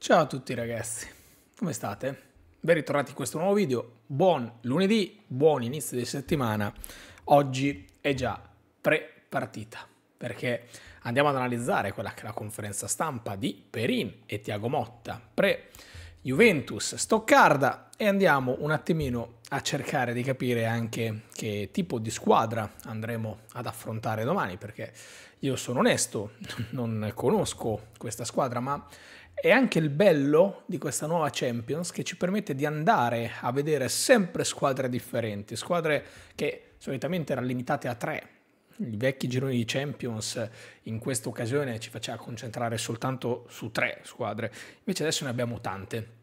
Ciao a tutti ragazzi, come state? Ben ritornati in questo nuovo video, buon lunedì, buon inizio di settimana. Oggi è già pre-partita perché andiamo ad analizzare quella che è la conferenza stampa di Perin e Tiago Motta pre-Juventus Stoccarda e andiamo un attimino a cercare di capire anche che tipo di squadra andremo ad affrontare domani perché io sono onesto, non conosco questa squadra ma e anche il bello di questa nuova Champions che ci permette di andare a vedere sempre squadre differenti, squadre che solitamente erano limitate a tre. I vecchi gironi di Champions in questa occasione ci faceva concentrare soltanto su tre squadre, invece adesso ne abbiamo tante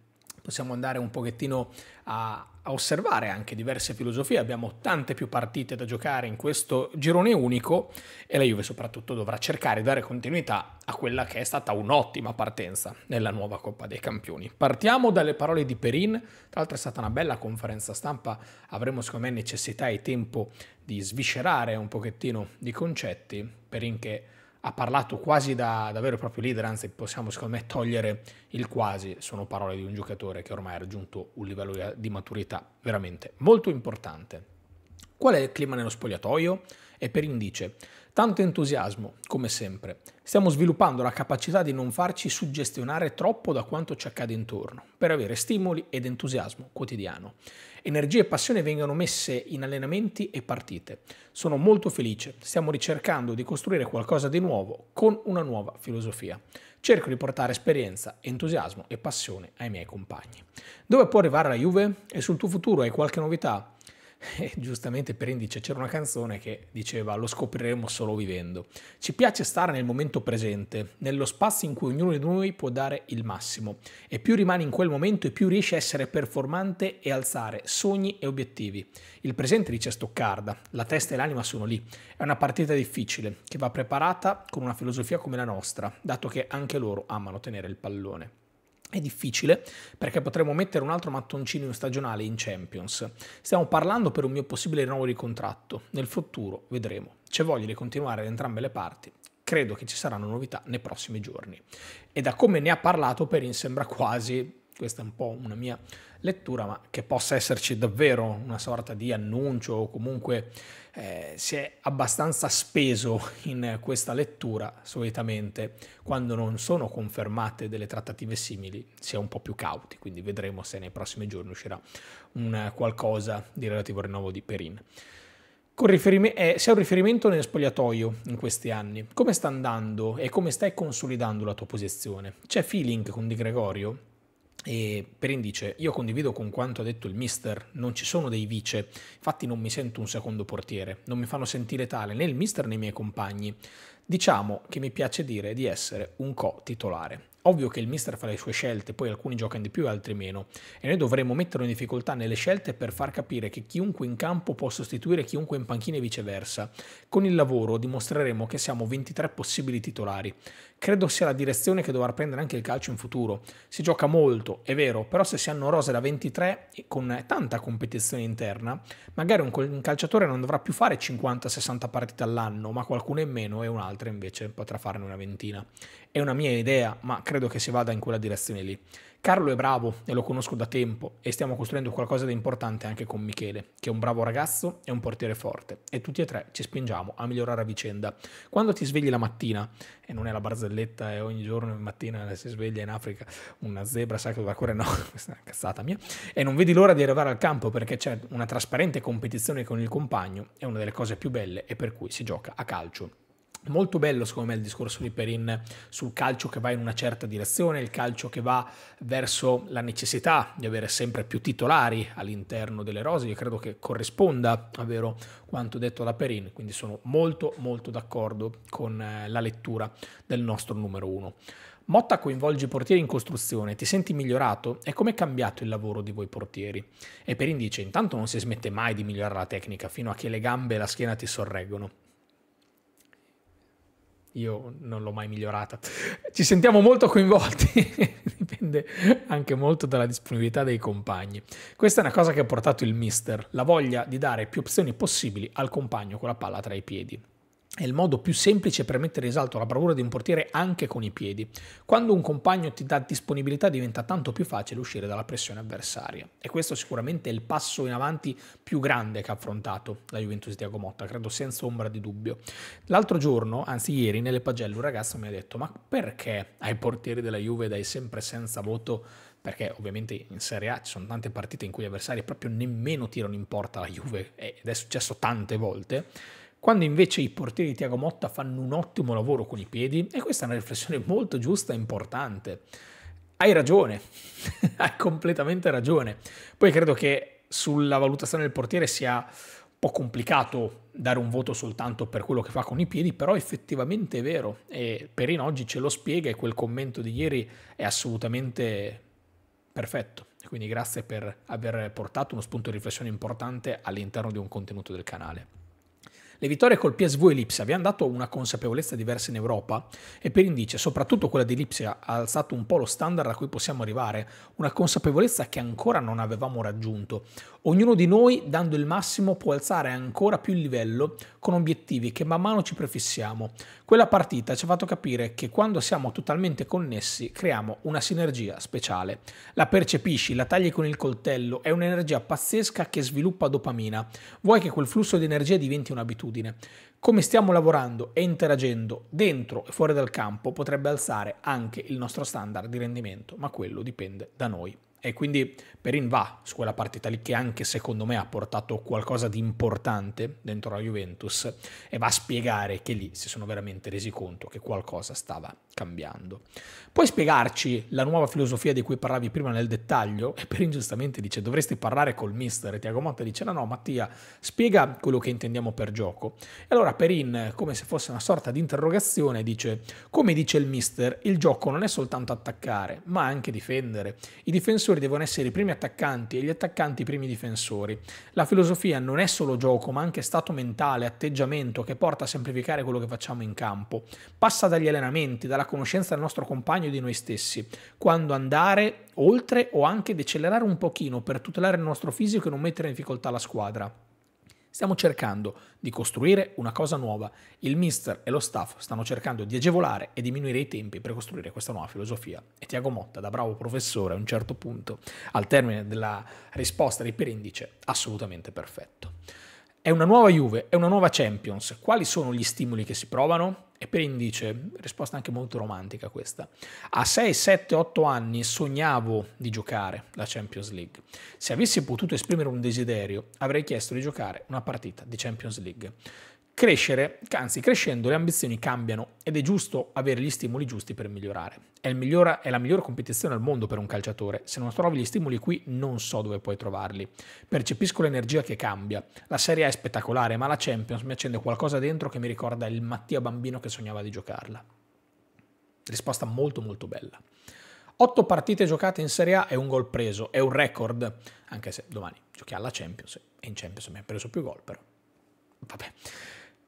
possiamo andare un pochettino a, a, osservare anche diverse filosofie. Abbiamo tante più partite da giocare in questo girone unico e la Juve soprattutto dovrà cercare di dare continuità a quella che è stata un'ottima partenza nella nuova Coppa dei Campioni. Partiamo dalle parole di Perin, tra l'altro è stata una bella conferenza stampa, avremo secondo me necessità e tempo di sviscerare un pochettino di concetti. Perin che ha parlato quasi da, da vero e proprio leader, anzi possiamo secondo me togliere il quasi, sono parole di un giocatore che ormai ha raggiunto un livello di maturità veramente molto importante. Qual è il clima nello spogliatoio? E per indice, Tanto entusiasmo, come sempre. Stiamo sviluppando la capacità di non farci suggestionare troppo da quanto ci accade intorno, per avere stimoli ed entusiasmo quotidiano. Energia e passione vengono messe in allenamenti e partite. Sono molto felice, stiamo ricercando di costruire qualcosa di nuovo con una nuova filosofia. Cerco di portare esperienza, entusiasmo e passione ai miei compagni. Dove può arrivare la Juve? E sul tuo futuro hai qualche novità? E giustamente per indice c'era una canzone che diceva lo scopriremo solo vivendo. Ci piace stare nel momento presente, nello spazio in cui ognuno di noi può dare il massimo e più rimani in quel momento e più riesci a essere performante e alzare sogni e obiettivi. Il presente dice Stoccarda, la testa e l'anima sono lì. È una partita difficile che va preparata con una filosofia come la nostra, dato che anche loro amano tenere il pallone. È difficile perché potremmo mettere un altro mattoncino stagionale in Champions. Stiamo parlando per un mio possibile rinnovo di contratto. Nel futuro vedremo. C'è voglia di continuare da entrambe le parti. Credo che ci saranno novità nei prossimi giorni. E da come ne ha parlato Perin sembra quasi, questa è un po' una mia lettura, ma che possa esserci davvero una sorta di annuncio o comunque eh, si è abbastanza speso in questa lettura, solitamente quando non sono confermate delle trattative simili si è un po' più cauti, quindi vedremo se nei prossimi giorni uscirà un qualcosa di relativo al rinnovo di Perin. Riferime- eh, se è un riferimento nel spogliatoio in questi anni, come sta andando e come stai consolidando la tua posizione? C'è feeling con Di Gregorio? E Perin dice, io condivido con quanto ha detto il mister, non ci sono dei vice, infatti non mi sento un secondo portiere, non mi fanno sentire tale né il mister né i miei compagni. Diciamo che mi piace dire di essere un co-titolare. Ovvio che il mister fa le sue scelte, poi alcuni giocano di più e altri meno, e noi dovremmo metterlo in difficoltà nelle scelte per far capire che chiunque in campo può sostituire chiunque in panchina e viceversa. Con il lavoro dimostreremo che siamo 23 possibili titolari. Credo sia la direzione che dovrà prendere anche il calcio in futuro. Si gioca molto, è vero, però se si hanno rose da 23 e con tanta competizione interna, magari un calciatore non dovrà più fare 50-60 partite all'anno, ma qualcuno in meno e un altro altre invece potrà farne una ventina. È una mia idea, ma credo che si vada in quella direzione lì. Carlo è bravo e lo conosco da tempo e stiamo costruendo qualcosa di importante anche con Michele, che è un bravo ragazzo e un portiere forte e tutti e tre ci spingiamo a migliorare a vicenda. Quando ti svegli la mattina, e non è la barzelletta e ogni giorno in mattina si sveglia in Africa una zebra sai che dovrà correre? no, questa è una cazzata mia, e non vedi l'ora di arrivare al campo perché c'è una trasparente competizione con il compagno, è una delle cose più belle e per cui si gioca a calcio Molto bello secondo me il discorso di Perin sul calcio che va in una certa direzione, il calcio che va verso la necessità di avere sempre più titolari all'interno delle rose, io credo che corrisponda a vero quanto detto da Perin, quindi sono molto molto d'accordo con eh, la lettura del nostro numero uno. Motta coinvolge i portieri in costruzione, ti senti migliorato? E come è cambiato il lavoro di voi portieri? E Perin dice, intanto non si smette mai di migliorare la tecnica fino a che le gambe e la schiena ti sorreggono io non l'ho mai migliorata. Ci sentiamo molto coinvolti, dipende anche molto dalla disponibilità dei compagni. Questa è una cosa che ha portato il mister, la voglia di dare più opzioni possibili al compagno con la palla tra i piedi è il modo più semplice per mettere in risalto la bravura di un portiere anche con i piedi. Quando un compagno ti dà disponibilità diventa tanto più facile uscire dalla pressione avversaria. E questo sicuramente è il passo in avanti più grande che ha affrontato la Juventus di Agomotta, credo senza ombra di dubbio. L'altro giorno, anzi ieri, nelle pagelle un ragazzo mi ha detto ma perché ai portieri della Juve dai sempre senza voto perché ovviamente in Serie A ci sono tante partite in cui gli avversari proprio nemmeno tirano in porta la Juve ed è successo tante volte quando invece i portieri di Tiago Motta fanno un ottimo lavoro con i piedi, e questa è una riflessione molto giusta e importante. Hai ragione, hai completamente ragione. Poi credo che sulla valutazione del portiere sia un po' complicato dare un voto soltanto per quello che fa con i piedi, però effettivamente è vero e Perin oggi ce lo spiega e quel commento di ieri è assolutamente perfetto. Quindi grazie per aver portato uno spunto di riflessione importante all'interno di un contenuto del canale. Le vittorie col PSV e l'Ipsia vi hanno dato una consapevolezza diversa in Europa e per indice, soprattutto quella di Lipsia, ha alzato un po' lo standard a cui possiamo arrivare, una consapevolezza che ancora non avevamo raggiunto, Ognuno di noi, dando il massimo, può alzare ancora più il livello con obiettivi che man mano ci prefissiamo. Quella partita ci ha fatto capire che quando siamo totalmente connessi creiamo una sinergia speciale. La percepisci, la tagli con il coltello, è un'energia pazzesca che sviluppa dopamina. Vuoi che quel flusso di energia diventi un'abitudine. Come stiamo lavorando e interagendo dentro e fuori dal campo potrebbe alzare anche il nostro standard di rendimento, ma quello dipende da noi e quindi Perin va su quella partita lì che anche secondo me ha portato qualcosa di importante dentro la Juventus e va a spiegare che lì si sono veramente resi conto che qualcosa stava cambiando. Puoi spiegarci la nuova filosofia di cui parlavi prima nel dettaglio? E per ingiustamente dice dovresti parlare col mister. E Tiago Motta dice no no Mattia, spiega quello che intendiamo per gioco. E allora Perin, come se fosse una sorta di interrogazione, dice come dice il mister, il gioco non è soltanto attaccare, ma anche difendere. I difensori devono essere i primi attaccanti e gli attaccanti i primi difensori. La filosofia non è solo gioco, ma anche stato mentale, atteggiamento che porta a semplificare quello che facciamo in campo. Passa dagli allenamenti, dalla la conoscenza del nostro compagno e di noi stessi, quando andare oltre o anche decelerare un pochino per tutelare il nostro fisico e non mettere in difficoltà la squadra. Stiamo cercando di costruire una cosa nuova. Il mister e lo staff stanno cercando di agevolare e diminuire i tempi per costruire questa nuova filosofia. E Tiago Motta, da bravo professore, a un certo punto, al termine della risposta di Perindice, assolutamente perfetto. È una nuova Juve, è una nuova Champions. Quali sono gli stimoli che si provano? E per indice, risposta anche molto romantica questa, a 6, 7, 8 anni sognavo di giocare la Champions League. Se avessi potuto esprimere un desiderio, avrei chiesto di giocare una partita di Champions League. Crescere, anzi crescendo le ambizioni cambiano ed è giusto avere gli stimoli giusti per migliorare. È, miglior, è, la migliore competizione al mondo per un calciatore, se non trovi gli stimoli qui non so dove puoi trovarli. Percepisco l'energia che cambia, la Serie A è spettacolare ma la Champions mi accende qualcosa dentro che mi ricorda il Mattia bambino che sognava di giocarla. Risposta molto molto bella. 8 partite giocate in Serie A e un gol preso, è un record, anche se domani giochi alla Champions e in Champions mi ha preso più gol però. Vabbè.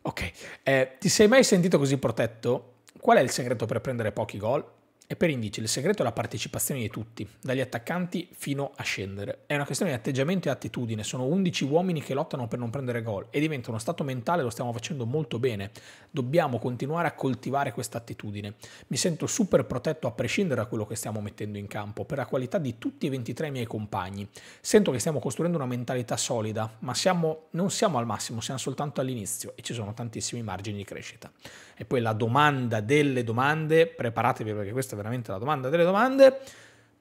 Ok, eh, ti sei mai sentito così protetto? Qual è il segreto per prendere pochi gol? E per indice, il segreto è la partecipazione di tutti, dagli attaccanti fino a scendere. È una questione di atteggiamento e attitudine, sono 11 uomini che lottano per non prendere gol e diventa uno stato mentale, lo stiamo facendo molto bene. Dobbiamo continuare a coltivare questa attitudine. Mi sento super protetto a prescindere da quello che stiamo mettendo in campo, per la qualità di tutti e 23 i miei compagni. Sento che stiamo costruendo una mentalità solida, ma siamo, non siamo al massimo, siamo soltanto all'inizio e ci sono tantissimi margini di crescita. E poi la domanda delle domande, preparatevi perché questa veramente la domanda delle domande.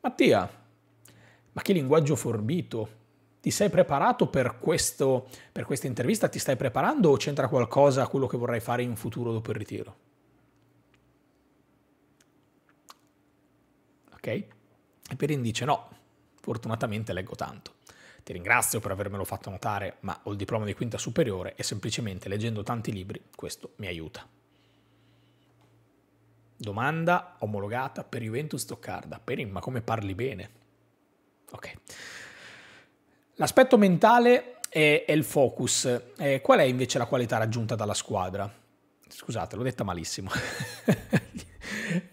Mattia, ma che linguaggio forbito? Ti sei preparato per, questo, per questa intervista? Ti stai preparando o c'entra qualcosa a quello che vorrai fare in futuro dopo il ritiro? Ok? E Perin dice no, fortunatamente leggo tanto. Ti ringrazio per avermelo fatto notare, ma ho il diploma di quinta superiore e semplicemente leggendo tanti libri questo mi aiuta. Domanda omologata per Juventus Stoccarda. Perin, ma come parli bene? Ok. L'aspetto mentale è, è il focus. Eh, qual è invece la qualità raggiunta dalla squadra? Scusate, l'ho detta malissimo.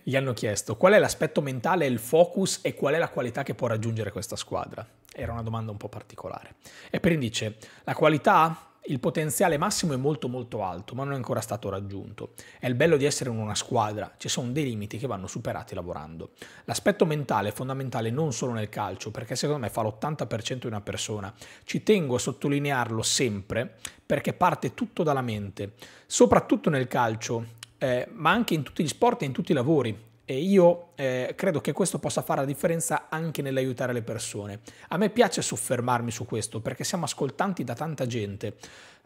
Gli hanno chiesto qual è l'aspetto mentale, il focus e qual è la qualità che può raggiungere questa squadra. Era una domanda un po' particolare. E Perin dice, la qualità il potenziale massimo è molto molto alto, ma non è ancora stato raggiunto. È il bello di essere in una squadra, ci sono dei limiti che vanno superati lavorando. L'aspetto mentale è fondamentale non solo nel calcio, perché secondo me fa l'80% di una persona. Ci tengo a sottolinearlo sempre perché parte tutto dalla mente, soprattutto nel calcio, eh, ma anche in tutti gli sport e in tutti i lavori. E io eh, credo che questo possa fare la differenza anche nell'aiutare le persone. A me piace soffermarmi su questo perché siamo ascoltanti da tanta gente.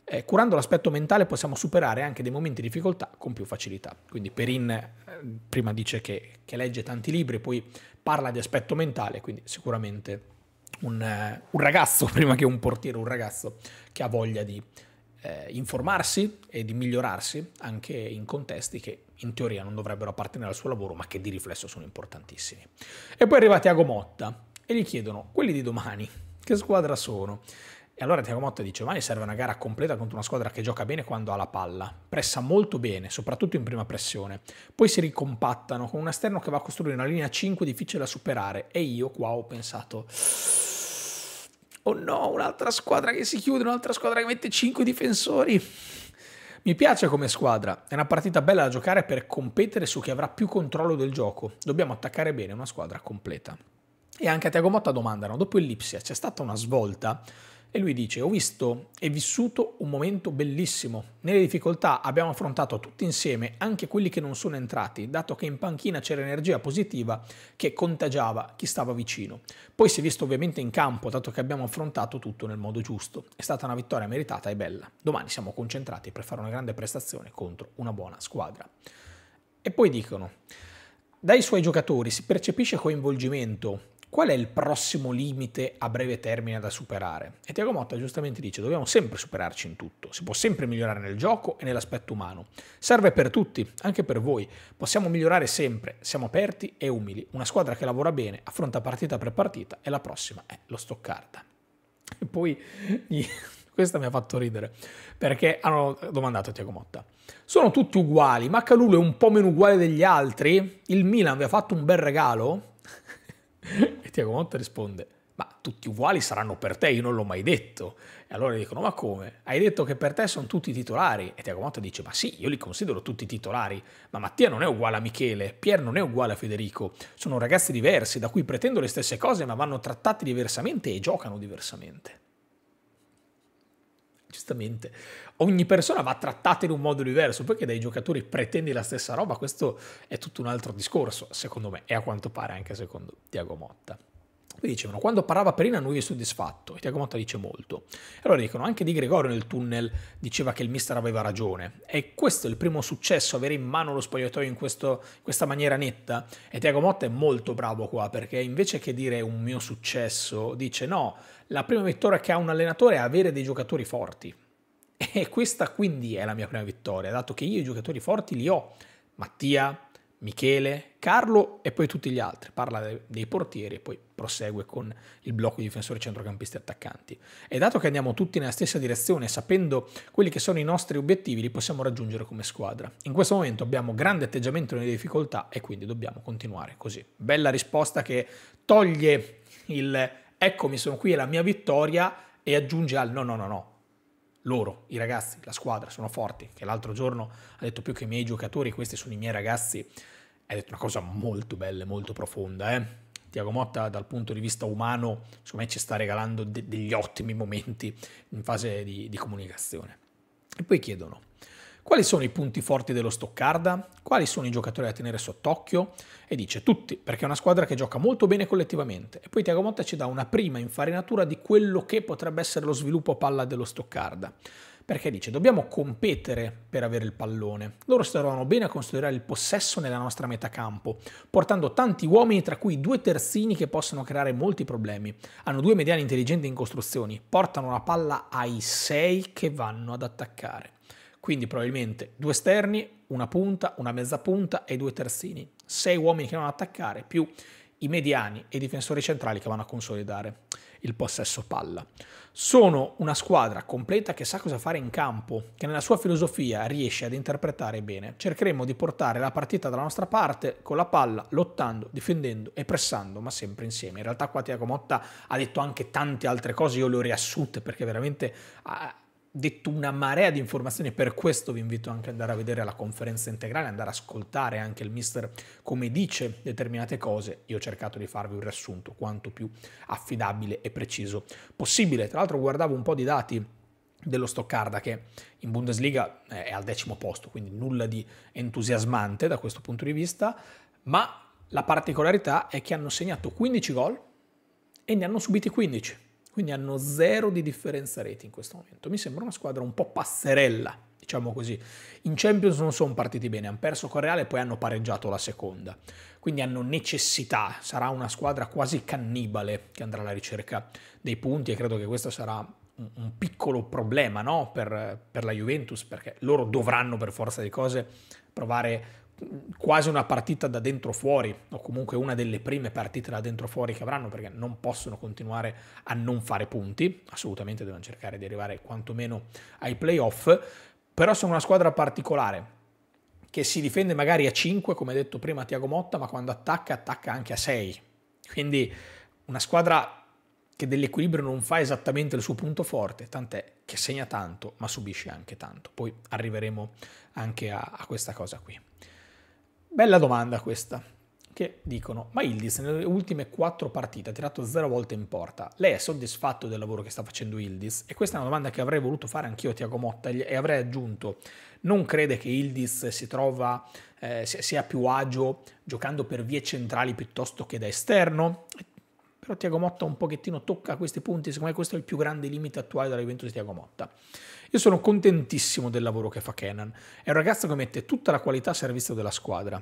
Eh, curando l'aspetto mentale possiamo superare anche dei momenti di difficoltà con più facilità. Quindi Perin eh, prima dice che, che, legge tanti libri, poi parla di aspetto mentale, quindi sicuramente un, eh, un ragazzo, prima che un portiere, un ragazzo che ha voglia di, eh, informarsi e di migliorarsi anche in contesti che in teoria non dovrebbero appartenere al suo lavoro ma che di riflesso sono importantissimi. E poi arriva Tiago Motta e gli chiedono quelli di domani che squadra sono? E allora Tiago Motta dice: Domani serve una gara completa contro una squadra che gioca bene quando ha la palla, pressa molto bene, soprattutto in prima pressione. Poi si ricompattano con un esterno che va a costruire una linea 5 difficile da superare. E io qua ho pensato oh no, un'altra squadra che si chiude, un'altra squadra che mette 5 difensori. Mi piace come squadra, è una partita bella da giocare per competere su chi avrà più controllo del gioco. Dobbiamo attaccare bene una squadra completa. E anche a Tiago Motta domandano, dopo il Lipsia c'è stata una svolta? e lui dice ho visto e vissuto un momento bellissimo. Nelle difficoltà abbiamo affrontato tutti insieme anche quelli che non sono entrati, dato che in panchina c'era energia positiva che contagiava chi stava vicino. Poi si è visto ovviamente in campo, dato che abbiamo affrontato tutto nel modo giusto. È stata una vittoria meritata e bella. Domani siamo concentrati per fare una grande prestazione contro una buona squadra. E poi dicono, dai suoi giocatori si percepisce coinvolgimento qual è il prossimo limite a breve termine da superare? E Tiago Motta giustamente dice dobbiamo sempre superarci in tutto, si può sempre migliorare nel gioco e nell'aspetto umano. Serve per tutti, anche per voi, possiamo migliorare sempre, siamo aperti e umili. Una squadra che lavora bene affronta partita per partita e la prossima è lo Stoccarda. E poi questa mi ha fatto ridere, perché hanno domandato a Tiago Motta. Sono tutti uguali, ma Calulo è un po' meno uguale degli altri? Il Milan vi ha fatto un bel regalo? e Tiago Motta risponde, ma tutti uguali saranno per te, io non l'ho mai detto. E allora gli dicono, ma come? Hai detto che per te sono tutti titolari? E Tiago Motta dice, ma sì, io li considero tutti titolari, ma Mattia non è uguale a Michele, Pier non è uguale a Federico, sono ragazzi diversi da cui pretendo le stesse cose ma vanno trattati diversamente e giocano diversamente giustamente, ogni persona va trattata in un modo diverso, perché dai giocatori pretendi la stessa roba, questo è tutto un altro discorso, secondo me, e a quanto pare anche secondo Diago Motta. Quindi dicevano, quando parlava Perina lui è soddisfatto, e Tiago Motta dice molto. E Allora dicono, anche Di Gregorio nel tunnel diceva che il mister aveva ragione, e questo è il primo successo, avere in mano lo spogliatoio in questo, questa maniera netta, e Tiago Motta è molto bravo qua, perché invece che dire un mio successo, dice no, la prima vittoria che ha un allenatore è avere dei giocatori forti. E questa quindi è la mia prima vittoria, dato che io i giocatori forti li ho. Mattia, Michele, Carlo e poi tutti gli altri. Parla dei portieri e poi prosegue con il blocco di difensori, centrocampisti e attaccanti. E dato che andiamo tutti nella stessa direzione, sapendo quelli che sono i nostri obiettivi, li possiamo raggiungere come squadra. In questo momento abbiamo grande atteggiamento nelle difficoltà e quindi dobbiamo continuare così. Bella risposta che toglie il eccomi sono qui è la mia vittoria e aggiunge al no no no no loro, i ragazzi, la squadra sono forti, che l'altro giorno ha detto più che i miei giocatori, questi sono i miei ragazzi, ha detto una cosa molto bella e molto profonda. Eh? Tiago Motta dal punto di vista umano, secondo me ci sta regalando de- degli ottimi momenti in fase di, di comunicazione. E poi chiedono, quali sono i punti forti dello Stoccarda? Quali sono i giocatori da tenere sott'occhio? E dice tutti, perché è una squadra che gioca molto bene collettivamente. E poi Tiago Motta ci dà una prima infarinatura di quello che potrebbe essere lo sviluppo palla dello Stoccarda. Perché dice, dobbiamo competere per avere il pallone. Loro si bene a considerare il possesso nella nostra metà campo, portando tanti uomini, tra cui due terzini che possono creare molti problemi. Hanno due mediani intelligenti in costruzioni, portano la palla ai sei che vanno ad attaccare. Quindi probabilmente due esterni, una punta, una mezza punta e due terzini. Sei uomini che vanno ad attaccare, più i mediani e i difensori centrali che vanno a consolidare il possesso palla. Sono una squadra completa che sa cosa fare in campo, che nella sua filosofia riesce ad interpretare bene. Cercheremo di portare la partita dalla nostra parte con la palla, lottando, difendendo e pressando, ma sempre insieme. In realtà qua Tiago Motta ha detto anche tante altre cose, io le ho riassunte perché veramente ah, detto una marea di informazioni, per questo vi invito anche ad andare a vedere la conferenza integrale, andare ad ascoltare anche il mister come dice determinate cose. Io ho cercato di farvi un riassunto quanto più affidabile e preciso possibile. Tra l'altro guardavo un po' di dati dello Stoccarda che in Bundesliga eh, è al decimo posto, quindi nulla di entusiasmante da questo punto di vista, ma la particolarità è che hanno segnato 15 gol e ne hanno subiti 15 quindi hanno zero di differenza reti in questo momento. Mi sembra una squadra un po' passerella, diciamo così. In Champions non sono partiti bene, hanno perso con Reale e poi hanno pareggiato la seconda. Quindi hanno necessità, sarà una squadra quasi cannibale che andrà alla ricerca dei punti e credo che questo sarà un piccolo problema no? per, per la Juventus perché loro dovranno per forza di cose provare quasi una partita da dentro fuori, o comunque una delle prime partite da dentro fuori che avranno, perché non possono continuare a non fare punti, assolutamente devono cercare di arrivare quantomeno ai playoff, però sono una squadra particolare che si difende magari a 5, come detto prima Tiago Motta, ma quando attacca attacca anche a 6. Quindi una squadra che dell'equilibrio non fa esattamente il suo punto forte, tant'è che segna tanto, ma subisce anche tanto. Poi arriveremo anche a, a questa cosa qui. Bella domanda questa. Che dicono, ma Ildis nelle ultime quattro partite ha tirato zero volte in porta. Lei è soddisfatto del lavoro che sta facendo Ildis? E questa è una domanda che avrei voluto fare anch'io a Tiago Motta e avrei aggiunto, non crede che Ildis si trova, eh, sia più agio giocando per vie centrali piuttosto che da esterno? però Tiago Motta un pochettino tocca questi punti, secondo me questo è il più grande limite attuale della Juventus di Tiago Motta. Io sono contentissimo del lavoro che fa Kenan, è un ragazzo che mette tutta la qualità a servizio della squadra,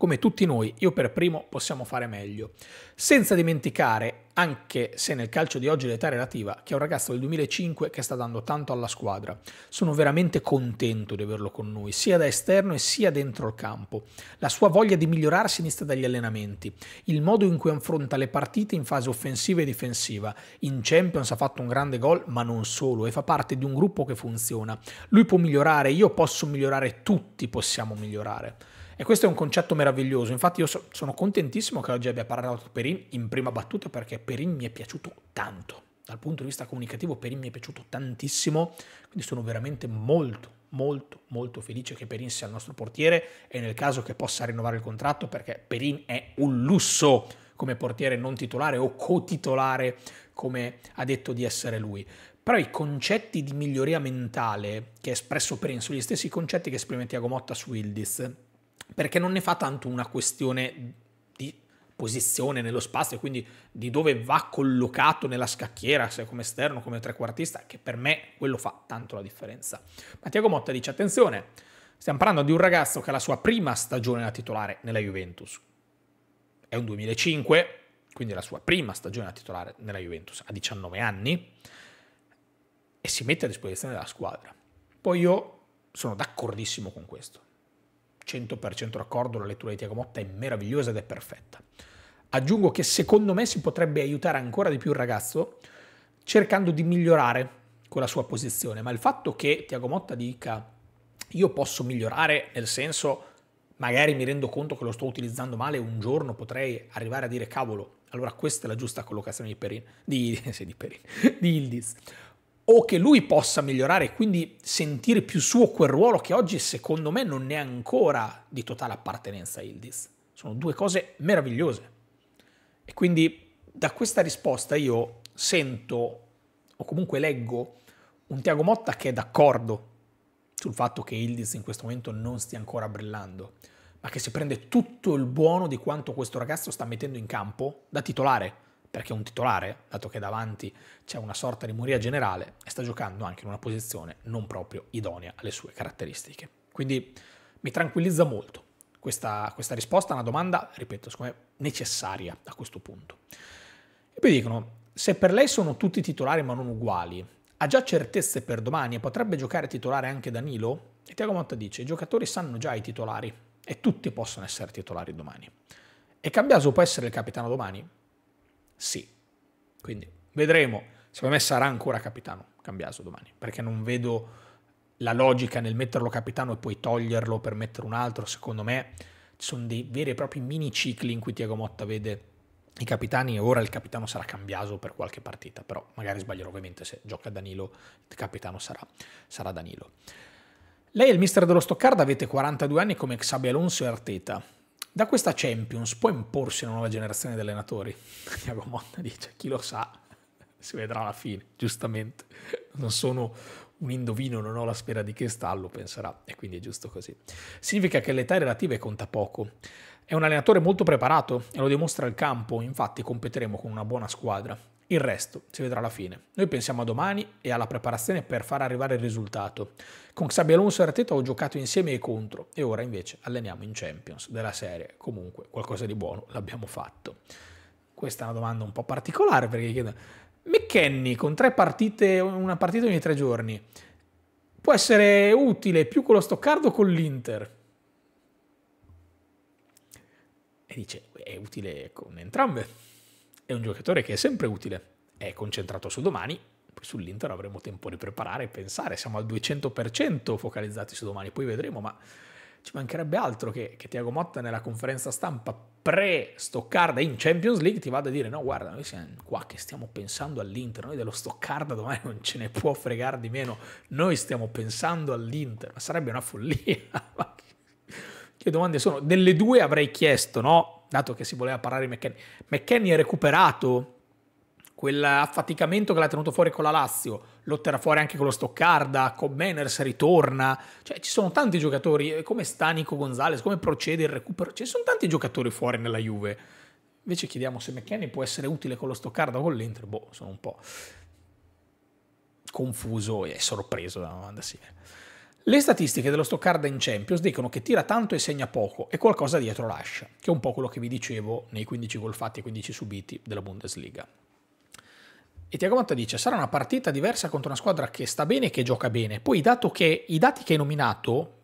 come tutti noi, io per primo, possiamo fare meglio. Senza dimenticare, anche se nel calcio di oggi l'età è relativa, che è un ragazzo del 2005 che sta dando tanto alla squadra. Sono veramente contento di averlo con noi, sia da esterno e sia dentro il campo. La sua voglia di migliorarsi inizia dagli allenamenti, il modo in cui affronta le partite in fase offensiva e difensiva. In Champions ha fatto un grande gol, ma non solo, e fa parte di un gruppo che funziona. Lui può migliorare, io posso migliorare, tutti possiamo migliorare. E questo è un concetto meraviglioso. Infatti io so, sono contentissimo che oggi abbia parlato Perin in prima battuta perché Perin mi è piaciuto tanto. Dal punto di vista comunicativo Perin mi è piaciuto tantissimo, quindi sono veramente molto, molto, molto felice che Perin sia il nostro portiere e nel caso che possa rinnovare il contratto perché Perin è un lusso come portiere non titolare o co-titolare come ha detto di essere lui. Però i concetti di miglioria mentale che ha espresso Perin sono gli stessi concetti che esprime Tiago Motta su Ildiz perché non ne fa tanto una questione di posizione nello spazio, quindi di dove va collocato nella scacchiera, se come esterno, come trequartista, che per me quello fa tanto la differenza. Mattia Motta dice attenzione, stiamo parlando di un ragazzo che ha la sua prima stagione da titolare nella Juventus. È un 2005, quindi la sua prima stagione da titolare nella Juventus, a 19 anni, e si mette a disposizione della squadra. Poi io sono d'accordissimo con questo 100% d'accordo, la lettura di Tiago Motta è meravigliosa ed è perfetta. Aggiungo che secondo me si potrebbe aiutare ancora di più il ragazzo cercando di migliorare con la sua posizione, ma il fatto che Tiago Motta dica io posso migliorare nel senso magari mi rendo conto che lo sto utilizzando male un giorno potrei arrivare a dire cavolo, allora questa è la giusta collocazione di Perin, di, sì, di Perin, di Ildiz o che lui possa migliorare e quindi sentire più suo quel ruolo che oggi secondo me non è ancora di totale appartenenza a Ildiz. Sono due cose meravigliose. E quindi da questa risposta io sento o comunque leggo un Tiago Motta che è d'accordo sul fatto che Ildiz in questo momento non stia ancora brillando, ma che si prende tutto il buono di quanto questo ragazzo sta mettendo in campo da titolare perché è un titolare, dato che davanti c'è una sorta di moria generale, e sta giocando anche in una posizione non proprio idonea alle sue caratteristiche. Quindi mi tranquillizza molto questa, questa risposta a una domanda, ripeto, secondo me necessaria a questo punto. E poi dicono, se per lei sono tutti titolari ma non uguali, ha già certezze per domani e potrebbe giocare titolare anche Danilo? E Tiago Motta dice, i giocatori sanno già i titolari e tutti possono essere titolari domani. E Cambiaso può essere il capitano domani? Sì. Quindi vedremo. Secondo me sarà ancora capitano Cambiaso domani, perché non vedo la logica nel metterlo capitano e poi toglierlo per mettere un altro. Secondo me ci sono dei veri e propri mini cicli in cui Tiago Motta vede i capitani e ora il capitano sarà Cambiaso per qualche partita, però magari sbaglierò ovviamente se gioca Danilo, il capitano sarà, sarà Danilo. Lei è il mister dello Stoccarda, avete 42 anni come Xabi Alonso e Arteta. Da questa Champions può imporsi una nuova generazione di allenatori? Diego Motta dice, chi lo sa, si vedrà alla fine, giustamente. Non sono un indovino, non ho la sfera di cristallo, penserà, e quindi è giusto così. Significa che l'età relativa conta poco. È un allenatore molto preparato e lo dimostra il campo, infatti competeremo con una buona squadra. Il resto si vedrà alla fine. Noi pensiamo a domani e alla preparazione per far arrivare il risultato. Con Xabi Alonso e Arteta ho giocato insieme e contro e ora invece alleniamo in Champions della serie. Comunque qualcosa di buono l'abbiamo fatto. Questa è una domanda un po' particolare perché chiedo... McKenny con tre partite, una partita ogni tre giorni, può essere utile più con lo Stoccardo o con l'Inter? E dice, è utile con entrambe. È un giocatore che è sempre utile. È concentrato su domani, poi sull'Inter avremo tempo di preparare e pensare. Siamo al 200% focalizzati su domani, poi vedremo, ma ci mancherebbe altro che, che Tiago Motta nella conferenza stampa pre-Stoccarda in Champions League ti vada a dire no guarda noi siamo qua che stiamo pensando all'Inter noi dello Stoccarda domani non ce ne può fregare di meno noi stiamo pensando all'Inter ma sarebbe una follia ma le domande sono, delle due avrei chiesto, no? dato che si voleva parlare di McKenny, McKenny ha recuperato quell'affaticamento che l'ha tenuto fuori con la Lazio, lotterà fuori anche con lo Stoccarda, con Meners ritorna, cioè ci sono tanti giocatori, eh, come sta Nico Gonzalez, come procede il recupero, ci sono tanti giocatori fuori nella Juve. Invece chiediamo se McKenny può essere utile con lo Stoccarda o con l'Inter, boh, sono un po' confuso e sorpreso da una domanda simile. Le statistiche dello Stoccarda in Champions dicono che tira tanto e segna poco e qualcosa dietro lascia, che è un po' quello che vi dicevo nei 15 gol fatti e 15 subiti della Bundesliga. E Tiago Motta dice: sarà una partita diversa contro una squadra che sta bene e che gioca bene. Poi, dato che i dati che hai nominato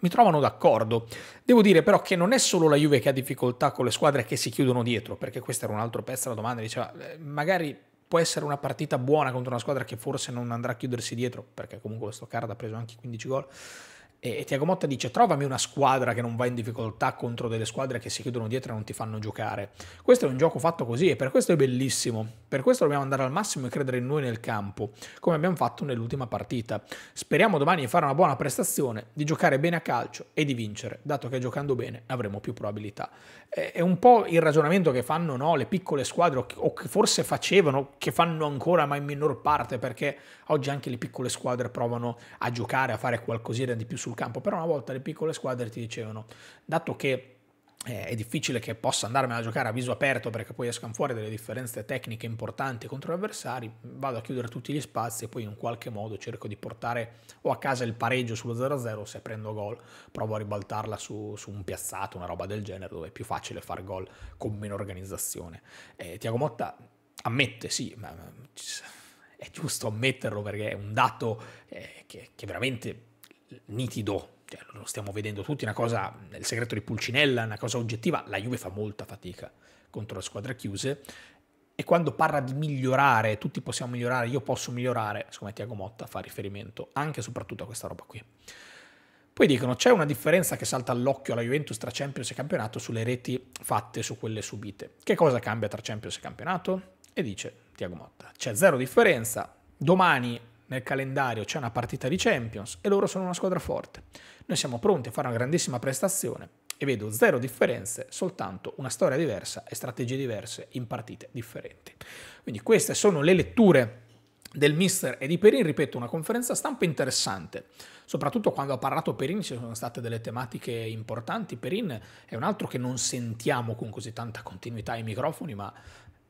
mi trovano d'accordo. Devo dire però che non è solo la Juve che ha difficoltà con le squadre che si chiudono dietro, perché questo era un altro pezzo della domanda, diceva eh, magari può essere una partita buona contro una squadra che forse non andrà a chiudersi dietro, perché comunque questo card ha preso anche 15 gol. E, e Tiago Motta dice: Trovami una squadra che non va in difficoltà contro delle squadre che si chiudono dietro e non ti fanno giocare. Questo è un gioco fatto così e per questo è bellissimo. Per questo dobbiamo andare al massimo e credere in noi nel campo, come abbiamo fatto nell'ultima partita. Speriamo domani di fare una buona prestazione, di giocare bene a calcio e di vincere, dato che giocando bene avremo più probabilità è un po' il ragionamento che fanno no? le piccole squadre, o che forse facevano, che fanno ancora, ma in minor parte, perché oggi anche le piccole squadre provano a giocare, a fare qualcosina di più sul campo. Però una volta le piccole squadre ti dicevano, dato che eh, è difficile che possa andarmela a giocare a viso aperto perché poi escano fuori delle differenze tecniche importanti contro gli avversari, vado a chiudere tutti gli spazi e poi in qualche modo cerco di portare o a casa il pareggio sullo 0-0 se prendo gol, provo a ribaltarla su, su, un piazzato, una roba del genere dove è più facile far gol con meno organizzazione. Eh, Tiago Motta ammette, sì, ma è giusto ammetterlo perché è un dato eh, che, che è veramente nitido cioè, lo stiamo vedendo tutti, una cosa, il segreto di Pulcinella, una cosa oggettiva, la Juve fa molta fatica contro le squadre chiuse e quando parla di migliorare, tutti possiamo migliorare, io posso migliorare, secondo me Tiago Motta fa riferimento anche e soprattutto a questa roba qui. Poi dicono c'è una differenza che salta all'occhio alla Juventus tra Champions e campionato sulle reti fatte su quelle subite. Che cosa cambia tra Champions e campionato? E dice Tiago Motta, c'è zero differenza, domani nel calendario c'è una partita di Champions e loro sono una squadra forte. Noi siamo pronti a fare una grandissima prestazione e vedo zero differenze, soltanto una storia diversa e strategie diverse in partite differenti. Quindi queste sono le letture del mister e di Perin, ripeto, una conferenza stampa interessante, soprattutto quando ha parlato Perin ci sono state delle tematiche importanti, Perin è un altro che non sentiamo con così tanta continuità ai microfoni, ma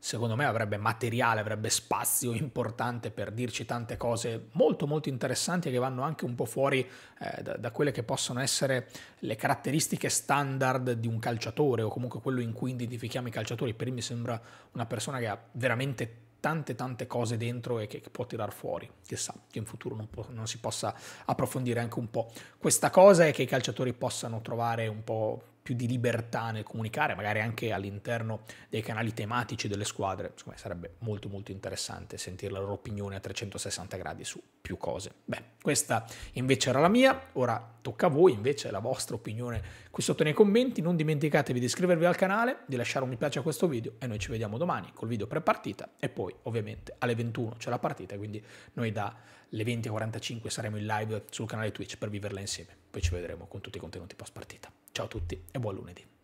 secondo me avrebbe materiale, avrebbe spazio importante per dirci tante cose molto molto interessanti che vanno anche un po' fuori eh, da, da, quelle che possono essere le caratteristiche standard di un calciatore o comunque quello in cui identifichiamo i calciatori. Per me sembra una persona che ha veramente tante tante cose dentro e che, che può tirar fuori. Chissà che in futuro non, può, non si possa approfondire anche un po' questa cosa e che i calciatori possano trovare un po' più di libertà nel comunicare, magari anche all'interno dei canali tematici delle squadre. Secondo sarebbe molto molto interessante sentire la loro opinione a 360 gradi su più cose. Beh, questa invece era la mia, ora Tocca a voi invece la vostra opinione qui sotto nei commenti. Non dimenticatevi di iscrivervi al canale, di lasciare un mi piace a questo video e noi ci vediamo domani col video pre-partita e poi ovviamente alle 21 c'è la partita, quindi noi dalle 20.45 saremo in live sul canale Twitch per viverla insieme. Poi ci vedremo con tutti i contenuti post partita. Ciao a tutti e buon lunedì.